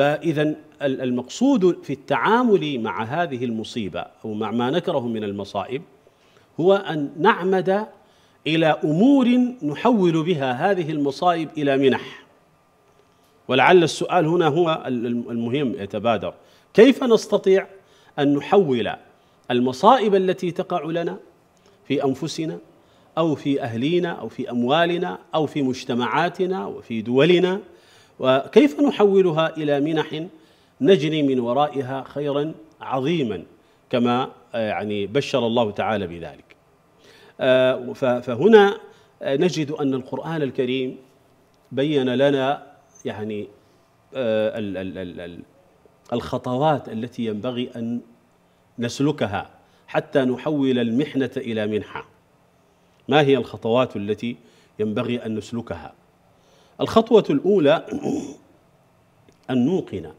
فإذا المقصود في التعامل مع هذه المصيبة أو مع ما نكره من المصائب هو أن نعمد إلى أمور نحول بها هذه المصائب إلى منح ولعل السؤال هنا هو المهم يتبادر كيف نستطيع أن نحول المصائب التي تقع لنا في أنفسنا أو في أهلينا أو في أموالنا أو في مجتمعاتنا وفي دولنا وكيف نحولها إلى منح نجري من ورائها خيرا عظيما كما آه، يعني بشر الله تعالى بذلك آه، فهنا آه، نجد أن القرآن الكريم بين لنا يعني الخطوات التي ينبغي أن نسلكها حتى نحول المحنة إلى منحة ما هي الخطوات التي ينبغي أن نسلكها الخطوة الأولى أن نوقن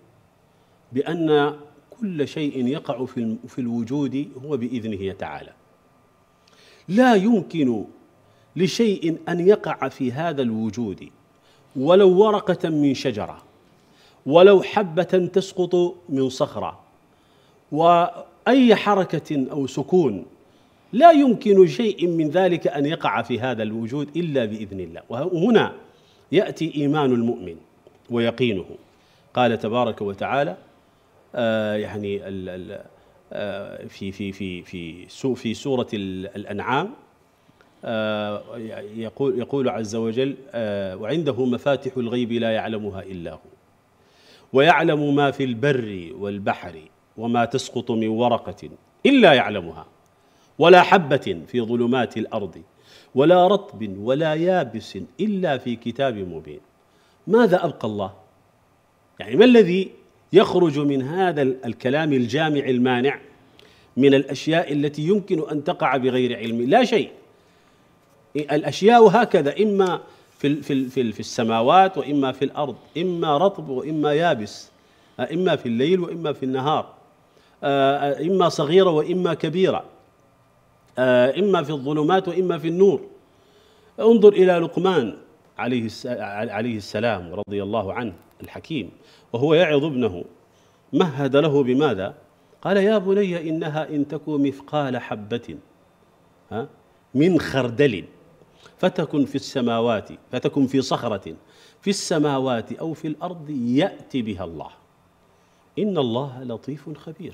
بأن كل شيء يقع في الوجود هو بإذنه تعالى لا يمكن لشيء أن يقع في هذا الوجود ولو ورقة من شجرة ولو حبة تسقط من صخرة وأي حركة أو سكون لا يمكن شيء من ذلك أن يقع في هذا الوجود إلا بإذن الله وهنا ياتي ايمان المؤمن ويقينه قال تبارك وتعالى آه يعني ال ال آه، في في في في في سوره الانعام آه، يقول يقول عز وجل آه، وعنده مفاتح الغيب لا يعلمها الا هو ويعلم ما في البر والبحر وما تسقط من ورقه الا يعلمها ولا حبه في ظلمات الارض ولا رطب ولا يابس الا في كتاب مبين ماذا ابقى الله يعني ما الذي يخرج من هذا الكلام الجامع المانع من الاشياء التي يمكن ان تقع بغير علم لا شيء إيه، الاشياء هكذا اما في في في, في السماوات واما في الارض اما رطب واما يابس آه، اما في الليل واما في النهار آه، آه، اما صغيره واما كبيره آه، إما في الظلمات وإما في النور انظر إلى لقمان عليه عليه السلام رضي الله عنه الحكيم وهو يعظ ابنه مهد له بماذا؟ قال يا بني إنها إن تك مثقال حبة ها من خردل فتكن في السماوات فتكن في صخرة في السماوات أو في الأرض يأتي بها الله إن الله لطيف خبير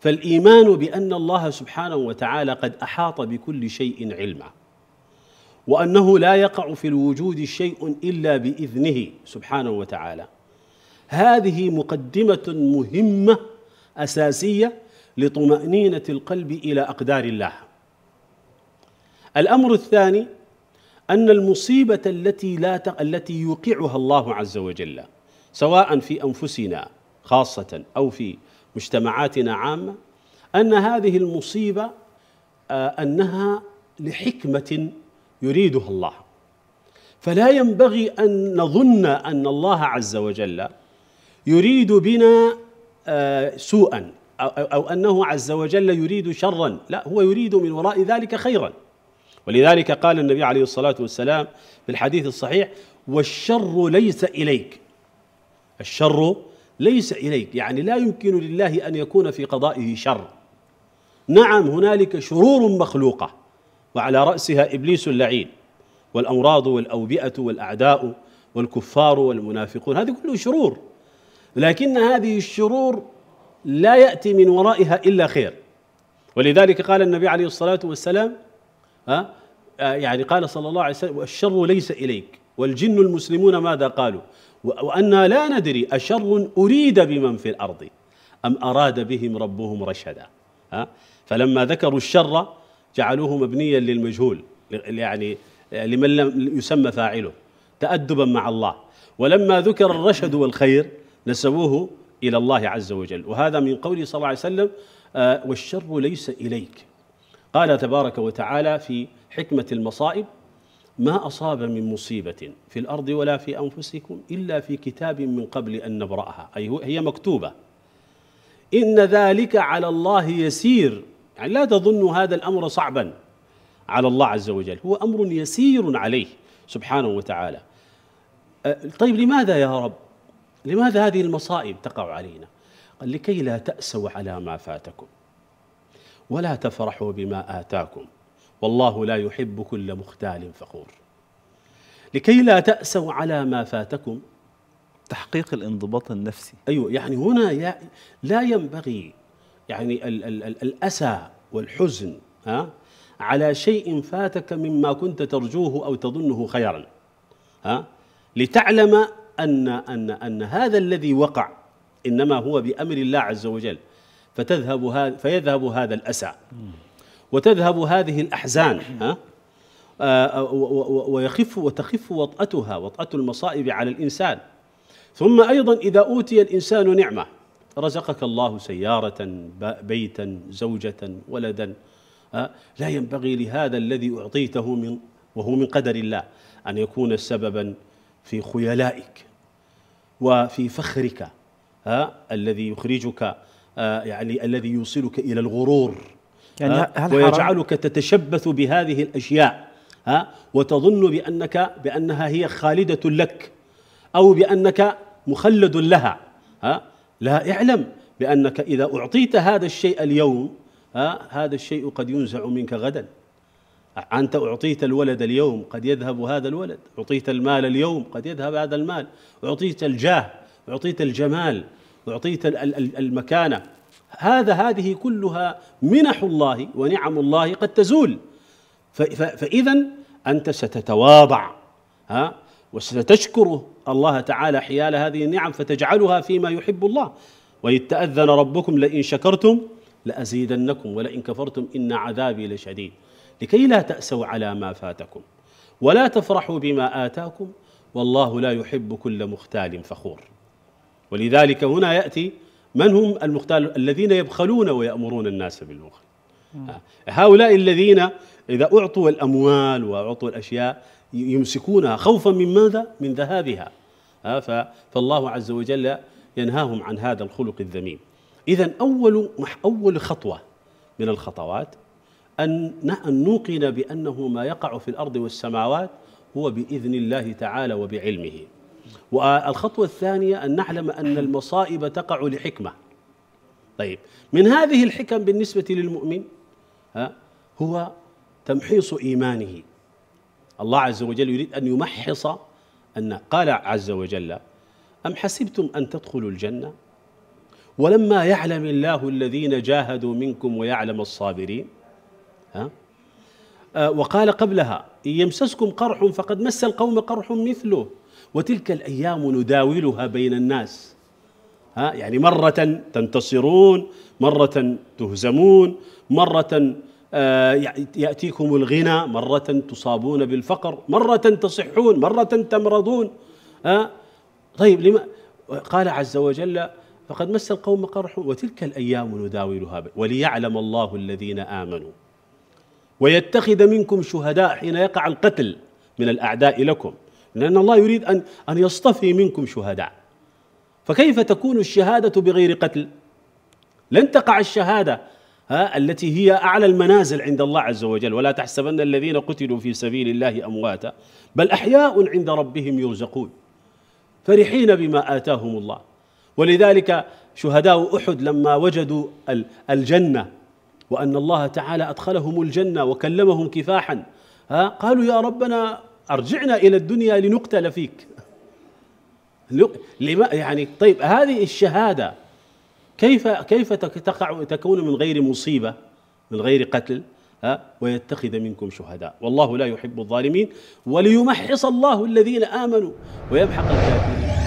فالايمان بان الله سبحانه وتعالى قد احاط بكل شيء علما وانه لا يقع في الوجود شيء الا باذنه سبحانه وتعالى هذه مقدمه مهمه اساسيه لطمانينه القلب الى اقدار الله الامر الثاني ان المصيبه التي لا تق... التي يوقعها الله عز وجل سواء في انفسنا خاصه او في مجتمعاتنا عامه ان هذه المصيبه آه، انها لحكمه يريدها الله فلا ينبغي ان نظن ان الله عز وجل يريد بنا آه، سوءا او انه عز وجل يريد شرا لا هو يريد من وراء ذلك خيرا ولذلك قال النبي عليه الصلاه والسلام في الحديث الصحيح والشر ليس اليك الشر ليس إليك يعني لا يمكن لله أن يكون في قضائه شر نعم هنالك شرور مخلوقة وعلى رأسها إبليس اللعين والأمراض والأوبئة والأعداء والكفار والمنافقون هذه كلها شرور لكن هذه الشرور لا يأتي من ورائها إلا خير ولذلك قال النبي عليه الصلاة والسلام ها آه، يعني قال صلى الله عليه وسلم الشر ليس إليك والجن المسلمون ماذا قالوا وأنا لا ندري أشر أريد بمن في الأرض أم أراد بهم ربهم رشدا ها فلما ذكروا الشر جعلوه مبنيا للمجهول يعني لمن لم يسمى فاعله تأدبا مع الله ولما ذكر الرشد والخير نسبوه إلى الله عز وجل وهذا من قوله صلى الله عليه وسلم آه، والشر ليس إليك قال تبارك وتعالى في حكمة المصائب ما أصاب من مصيبة في الأرض ولا في أنفسكم إلا في كتاب من قبل أن نبرأها أي هي مكتوبة إن ذلك على الله يسير يعني لا تظن هذا الأمر صعبا على الله عز وجل هو أمر يسير عليه سبحانه وتعالى أه، طيب لماذا يا رب لماذا هذه المصائب تقع علينا قال لكي لا تأسوا على ما فاتكم ولا تفرحوا بما آتاكم والله لا يحب كل مختال فخور لكي لا تأسوا على ما فاتكم تحقيق الانضباط النفسي أيوة يعني هنا لا ينبغي يعني ال ال ال الأسى والحزن ها على شيء فاتك مما كنت ترجوه أو تظنه خيرا ها لتعلم أن, أن, أن هذا الذي وقع إنما هو بأمر الله عز وجل فتذهب هذا فيذهب هذا الأسى وتذهب هذه الأحزان ها آه، آه، ويخف وتخف وطأتها وطأة المصائب على الإنسان ثم أيضا إذا أوتي الإنسان نعمة رزقك الله سيارة بيتا زوجة ولدا آه، لا ينبغي لهذا الذي أعطيته من وهو من قدر الله أن يكون سببا في خيلائك وفي فخرك الذي يخرجك يعني الذي يوصلك إلى الغرور يعني هل ويجعلك تتشبث بهذه الأشياء ها وتظن بأنك بأنها هي خالدة لك أو بأنك مخلد لها ها لا اعلم بأنك إذا أعطيت هذا الشيء اليوم ها هذا الشيء قد ينزع منك غدا أنت أعطيت الولد اليوم قد يذهب هذا الولد أعطيت المال اليوم قد يذهب هذا المال أعطيت الجاه أعطيت الجمال أعطيت المكانة هذا هذه كلها منح الله ونعم الله قد تزول فإذا أنت ستتواضع ها وستشكر الله تعالى حيال هذه النعم فتجعلها فيما يحب الله وإذ تأذن ربكم لئن شكرتم لأزيدنكم ولئن كفرتم إن عذابي لشديد لكي لا تأسوا على ما فاتكم ولا تفرحوا بما آتاكم والله لا يحب كل مختال فخور ولذلك هنا يأتي من هم المختال الذين يبخلون ويأمرون الناس بالبخل آه. هؤلاء الذين إذا أعطوا الأموال وأعطوا الأشياء يمسكونها خوفا من ماذا؟ من ذهابها آه، فالله عز وجل ينهاهم عن هذا الخلق الذميم إذا أول أول خطوة من الخطوات أن نوقن بأنه ما يقع في الأرض والسماوات هو بإذن الله تعالى وبعلمه والخطوة الثانية أن نعلم أن المصائب تقع لحكمة طيب من هذه الحكم بالنسبة للمؤمن ها هو تمحيص إيمانه الله عز وجل يريد أن يمحص أن قال عز وجل أم حسبتم أن تدخلوا الجنة ولما يعلم الله الذين جاهدوا منكم ويعلم الصابرين ها آه، وقال قبلها إن يمسسكم قرح فقد مس القوم قرح مثله وتلك الأيام نداولها بين الناس ها يعني مرة تنتصرون مرة تهزمون مرة آه، يأتيكم الغنى مرة تصابون بالفقر مرة تصحون مرة تمرضون ها طيب لما قال عز وجل فقد مس القوم قرح وتلك الأيام نداولها وليعلم الله الذين آمنوا ويتخذ منكم شهداء حين يقع القتل من الأعداء لكم لأن الله يريد أن أن يصطفي منكم شهداء فكيف تكون الشهادة بغير قتل؟ لن تقع الشهادة ها التي هي أعلى المنازل عند الله عز وجل ولا تحسبن الذين قتلوا في سبيل الله أمواتا بل أحياء عند ربهم يرزقون فرحين بما آتاهم الله ولذلك شهداء أحد لما وجدوا الجنة وأن الله تعالى أدخلهم الجنة وكلمهم كفاحا ها قالوا يا ربنا أرجعنا إلى الدنيا لنقتل فيك لما يعني طيب هذه الشهادة كيف كيف تقع تكون من غير مصيبة من غير قتل ها ويتخذ منكم شهداء والله لا يحب الظالمين وليمحص الله الذين آمنوا ويمحق الكافرين